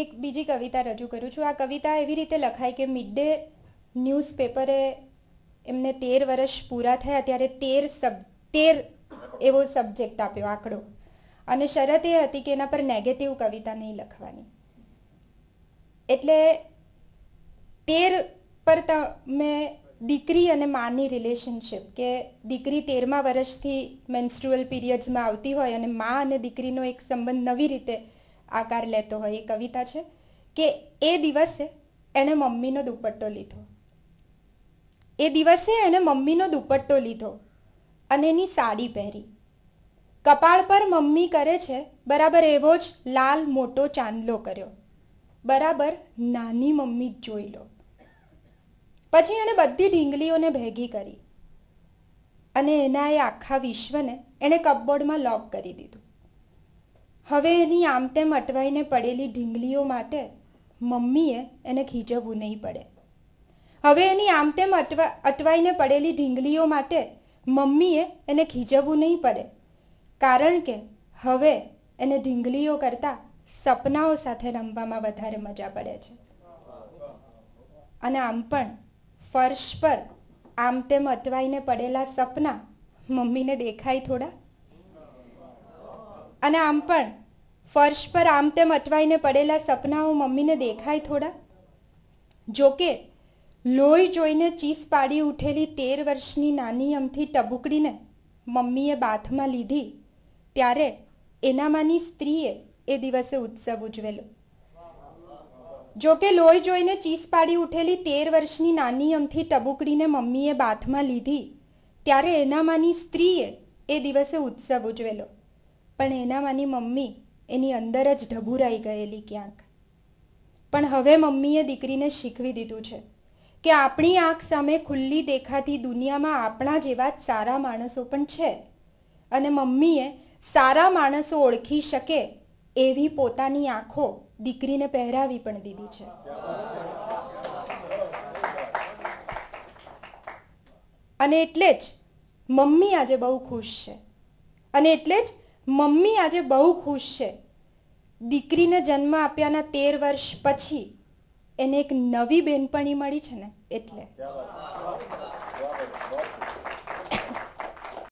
એક બીજી કવિતા રજૂ કરું છું આ કવિતા એવી રીતે લખાય કે મિડ ડે ન્યૂઝપેપરે એમને તેર વર્ષ પૂરા થયા ત્યારે તેર સબ તેર એવો સબ્જેક્ટ આપ્યો આંકડો અને શરત એ હતી કે એના પર નેગેટિવ કવિતા નહીં લખવાની એટલે તેર પર તમે દીકરી અને માની રિલેશનશિપ કે દીકરી તેરમા વર્ષથી મેન્સ્ટ્રુઅલ પીરિયડ્સમાં આવતી હોય અને મા અને દીકરીનો એક સંબંધ નવી રીતે આકાર લેતો હોય એ કવિતા છે કે એ દિવસે એણે મમ્મીનો દુપટ્ટો લીધો એ દિવસે એણે મમ્મીનો દુપટ્ટો લીધો અને એની સાડી પહેરી કપાળ પર મમ્મી કરે છે બરાબર એવો જ લાલ મોટો ચાંદલો કર્યો બરાબર નાની મમ્મી જ જોઈ લો પછી એણે બધી ઢીંગલીઓને ભેગી કરી અને એના એ આખા વિશ્વને એણે કપબોર્ડમાં લોક કરી દીધું હવે એની આમ તેમ અટવાઈને પડેલી ઢીંગલીઓ માટે મમ્મીએ એને ખીજવવું નહીં પડે હવે એની આમ તેમ અટવા અટવાઈને પડેલી ઢીંગલીઓ માટે મમ્મીએ એને ખીજવવું નહીં પડે કારણ કે હવે એને ઢીંગલીઓ કરતાં સપનાઓ સાથે રમવામાં વધારે મજા પડે છે અને આમ પણ ફર્શ પર આમ તેમ અટવાઈને પડેલા સપના મમ્મીને દેખાય થોડા અને આમ પણ ફર્શ પર આમ તેમ અટવાઈને પડેલા સપનાઓ મમ્મીને દેખાય થોડા જોકે લોહી જોઈને ચીસ પાડી ઉઠેલી તેર વર્ષની નાની અમથી ટબુકડીને મમ્મીએ બાથમાં લીધી ત્યારે એનામાંની સ્ત્રીએ એ દિવસે ઉત્સવ ઉજવેલો જોકે લોહી જોઈને ચીસ પાડી ઉઠેલી તેર વર્ષની નાની અમથી ટબુકડીને મમ્મીએ બાથમાં લીધી ત્યારે એનામાંની સ્ત્રીએ એ દિવસે ઉત્સવ ઉજવેલો પણ એનામાંની મમ્મી એની અંદર જ ઢભુરાઈ ગયેલી ક્યાંક પણ હવે મમ્મીએ દીકરીને શીખવી દીધું છે કે આપણી આંખ સામે ખુલ્લી દેખાતી દુનિયામાં આપણા જેવા જ સારા માણસો પણ છે અને મમ્મીએ સારા માણસો ઓળખી શકે એવી પોતાની આંખો દીકરીને પહેરાવી પણ દીધી છે અને એટલે જ મમ્મી આજે બહુ ખુશ છે અને એટલે જ મમ્મી આજે બહુ ખુશ છે દીકરીને જન્મ આપ્યાના તેર વર્ષ પછી એને એક નવી બેનપણી મળી છે ને એટલે